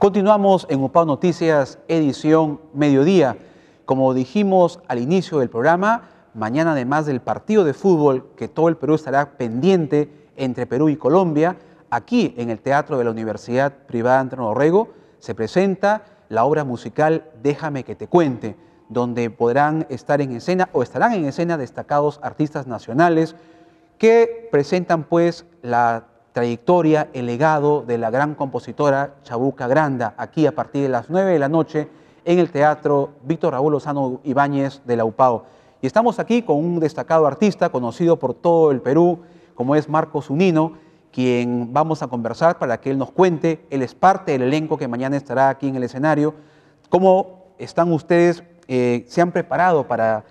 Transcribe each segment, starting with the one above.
Continuamos en UPAO Noticias, edición mediodía. Como dijimos al inicio del programa, mañana además del partido de fútbol que todo el Perú estará pendiente entre Perú y Colombia, aquí en el Teatro de la Universidad Privada Antonio Orrego se presenta la obra musical Déjame que te cuente, donde podrán estar en escena o estarán en escena destacados artistas nacionales que presentan pues la trayectoria, el legado de la gran compositora Chabuca Granda, aquí a partir de las 9 de la noche en el Teatro Víctor Raúl Lozano Ibáñez de la Y estamos aquí con un destacado artista conocido por todo el Perú, como es Marcos Unino, quien vamos a conversar para que él nos cuente, él es parte del elenco que mañana estará aquí en el escenario, cómo están ustedes, eh, se han preparado para,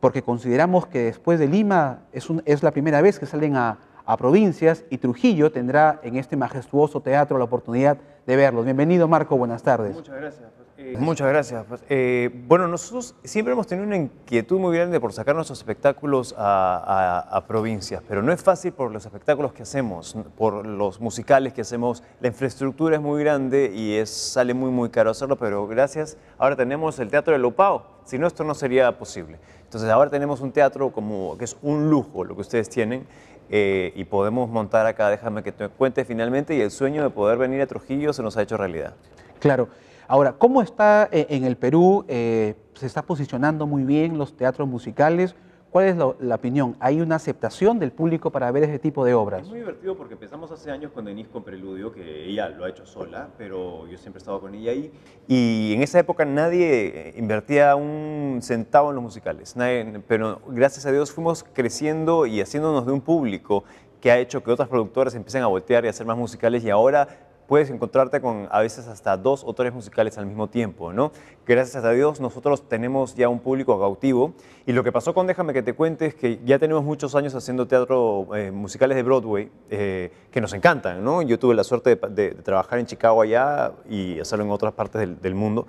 porque consideramos que después de Lima es la primera vez que salen a, a provincias y Trujillo tendrá en este majestuoso teatro la oportunidad de verlos. Bienvenido Marco, buenas tardes. Muchas gracias. Pues, eh, muchas gracias. Pues, eh, bueno, nosotros siempre hemos tenido una inquietud muy grande por sacar nuestros espectáculos a, provincias, pero no es fácil por los espectáculos que hacemos, por los musicales que hacemos. La infraestructura es muy grande y es, sale muy, muy caro hacerlo, pero gracias. Ahora tenemos el Teatro de lupao si no esto no sería posible. Entonces ahora tenemos un teatro como que es un lujo lo que ustedes tienen eh, y podemos montar acá, déjame que te cuente finalmente, y el sueño de poder venir a Trujillo se nos ha hecho realidad. Claro. Ahora, ¿cómo está eh, en el Perú? Eh, se está posicionando muy bien los teatros musicales. ¿Cuál es la opinión? ¿Hay una aceptación del público para ver ese tipo de obras? Es muy divertido porque empezamos hace años con Denise con Preludio, que ella lo ha hecho sola, pero yo siempre he estado con ella ahí. Y en esa época nadie eh, invertía un centavo en los musicales, nadie, pero gracias a Dios fuimos creciendo y haciéndonos de un público que ha hecho que otras productoras empiecen a voltear y a hacer más musicales y ahora puedes encontrarte con a veces hasta dos o tres musicales al mismo tiempo, ¿no? Gracias a Dios nosotros tenemos ya un público cautivo y lo que pasó con Déjame que te cuente es que ya tenemos muchos años haciendo teatro eh, musicales de Broadway eh, que nos encantan, ¿no? Yo tuve la suerte de, trabajar en Chicago allá y hacerlo en otras partes del, mundo.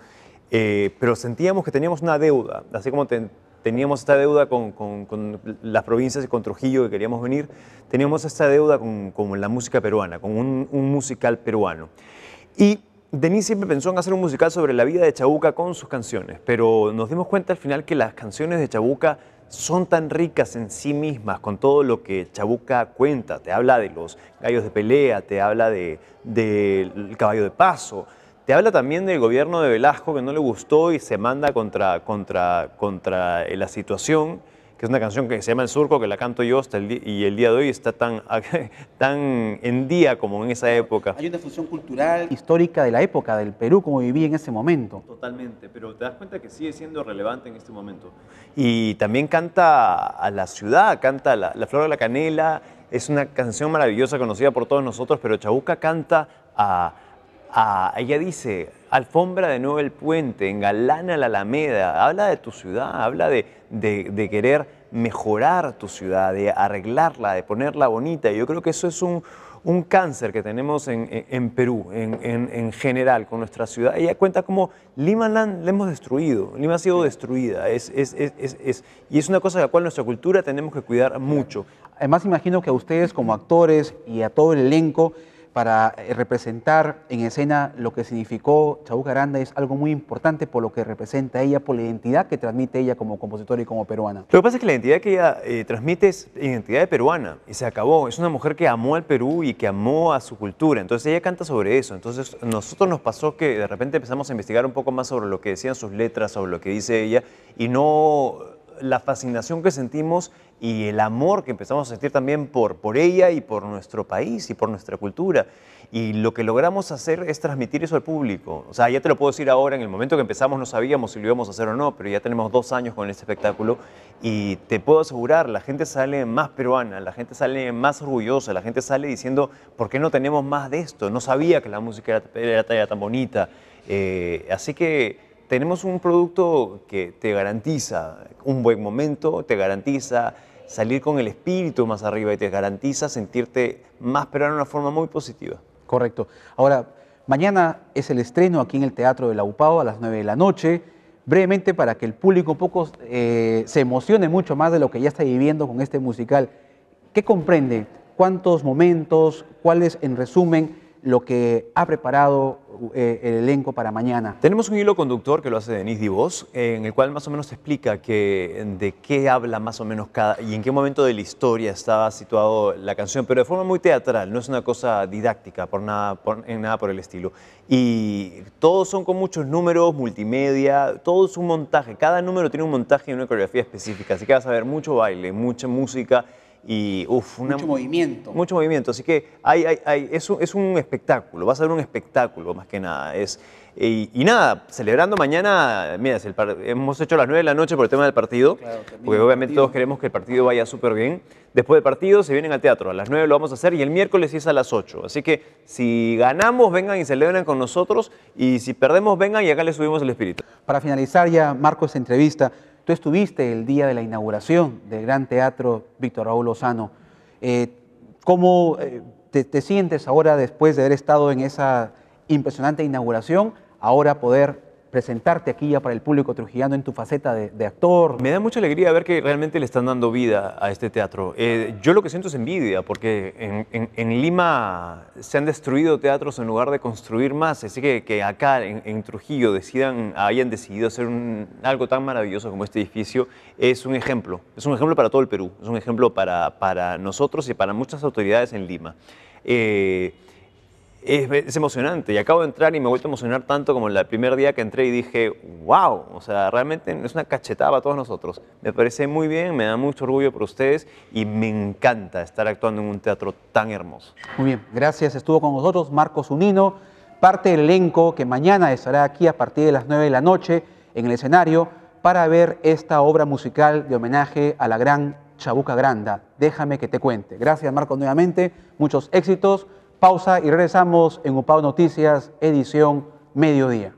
Eh, pero sentíamos que teníamos una deuda, así como te teníamos esta deuda con, las provincias y con Trujillo que queríamos venir, teníamos esta deuda con, la música peruana, con un, musical peruano. Y Denis siempre pensó en hacer un musical sobre la vida de Chabuca con sus canciones, pero nos dimos cuenta al final que las canciones de Chabuca son tan ricas en sí mismas, con todo lo que Chabuca cuenta. Te habla de los gallos de pelea, te habla del caballo de paso, te habla también del gobierno de Velasco que no le gustó y se manda contra, contra, contra eh, la situación, que es una canción que se llama El Surco, que la canto yo hasta y el día de hoy está tan, tan en día como en esa época. Hay una función cultural histórica de la época, del Perú, como vivía en ese momento. Totalmente, pero te das cuenta que sigue siendo relevante en este momento. Y también canta a la ciudad, canta la flor de la canela, es una canción maravillosa conocida por todos nosotros, pero Chabuca canta a ella dice, alfombra de nuevo el puente, engalana la alameda, habla de tu ciudad, habla de, querer mejorar tu ciudad, de arreglarla, de ponerla bonita. Yo creo que eso es un, cáncer que tenemos en, Perú, en, general, con nuestra ciudad. Ella cuenta cómo Lima la hemos destruido, Lima ha sido destruida, es, y es una cosa de la cual nuestra cultura tenemos que cuidar mucho. Además, imagino que a ustedes como actores y a todo el elenco, para eh, representar en escena lo que significó Chabuca Aranda es algo muy importante por lo que representa ella, por la identidad que transmite ella como compositora y como peruana. Lo que pasa es que la identidad que ella eh, transmite es identidad de peruana y se acabó. Es una mujer que amó al Perú y que amó a su cultura, entonces ella canta sobre eso. Entonces nosotros nos pasó que de repente empezamos a investigar un poco más sobre lo que decían sus letras, sobre lo que dice ella y no la fascinación que sentimos y el amor que empezamos a sentir también por, por ella y por nuestro país y por nuestra cultura. Y lo que logramos hacer es transmitir eso al público. O sea, ya te lo puedo decir ahora, en el momento que empezamos no sabíamos si lo íbamos a hacer o no, pero ya tenemos dos años con este espectáculo y te puedo asegurar, la gente sale más peruana, la gente sale más orgullosa, la gente sale diciendo, ¿por qué no tenemos más de esto? No sabía que la música era, era, tan bonita. Eh, así que tenemos un producto que te garantiza un buen momento, te garantiza salir con el espíritu más arriba y te garantiza sentirte más pero de una forma muy positiva. Correcto. Ahora, mañana es el estreno aquí en el Teatro de la a las 9 de la noche. Brevemente, para que el público eh, se emocione mucho más de lo que ya está viviendo con este musical, ¿qué comprende? ¿Cuántos momentos? ¿Cuáles, en resumen, lo que ha preparado eh, el elenco para mañana. Tenemos un hilo conductor que lo hace Denise Divos, en el cual más o menos se explica de qué habla más o menos cada y en qué momento de la historia estaba situado la canción, pero de forma muy teatral, no es una cosa didáctica por nada por, nada por el estilo. Y todos son con muchos números, multimedia, todo es un montaje, cada número tiene un montaje y una coreografía específica, así que vas a ver mucho baile, mucha música y mucho movimiento. Mucho movimiento, así que hay, es, un, espectáculo, va a ser un espectáculo más que nada. Es, y, nada, celebrando mañana, mira, hemos hecho las 9 de la noche por el tema del partido, porque obviamente todos queremos que el partido vaya súper bien. Después del partido se vienen al teatro, a las 9 lo vamos a hacer y el miércoles es a las 8. Así que si ganamos, vengan y celebran con nosotros y si perdemos, vengan y acá les subimos el espíritu. Para finalizar ya, Marco, esa entrevista. Tú estuviste el día de la inauguración del Gran Teatro Víctor Raúl Lozano. Eh, ¿Cómo eh, te, te sientes ahora después de haber estado en esa impresionante inauguración, ahora poder presentarte aquí ya para el público trujillano en tu faceta de, actor. Me da mucha alegría ver que realmente le están dando vida a este teatro. Eh, yo lo que siento es envidia, porque en, Lima se han destruido teatros en lugar de construir más, así que que acá en, Trujillo decidan, hayan decidido hacer algo tan maravilloso como este edificio es un ejemplo, es un ejemplo para todo el Perú, es un ejemplo para, para nosotros y para muchas autoridades en Lima. Eh, es, emocionante. Y acabo de entrar y me he vuelto a emocionar tanto como el primer día que entré y dije, wow, o sea, realmente es una cachetada para todos nosotros. Me parece muy bien, me da mucho orgullo por ustedes y me encanta estar actuando en un teatro tan hermoso. Muy bien, gracias. Estuvo con nosotros Marcos Unino, parte del elenco que mañana estará aquí a partir de las 9 de la noche en el escenario para ver esta obra musical de homenaje a la gran Chabuca Granda. Déjame que te cuente. Gracias Marcos nuevamente, muchos éxitos Pausa y regresamos en UPAU Noticias, edición mediodía.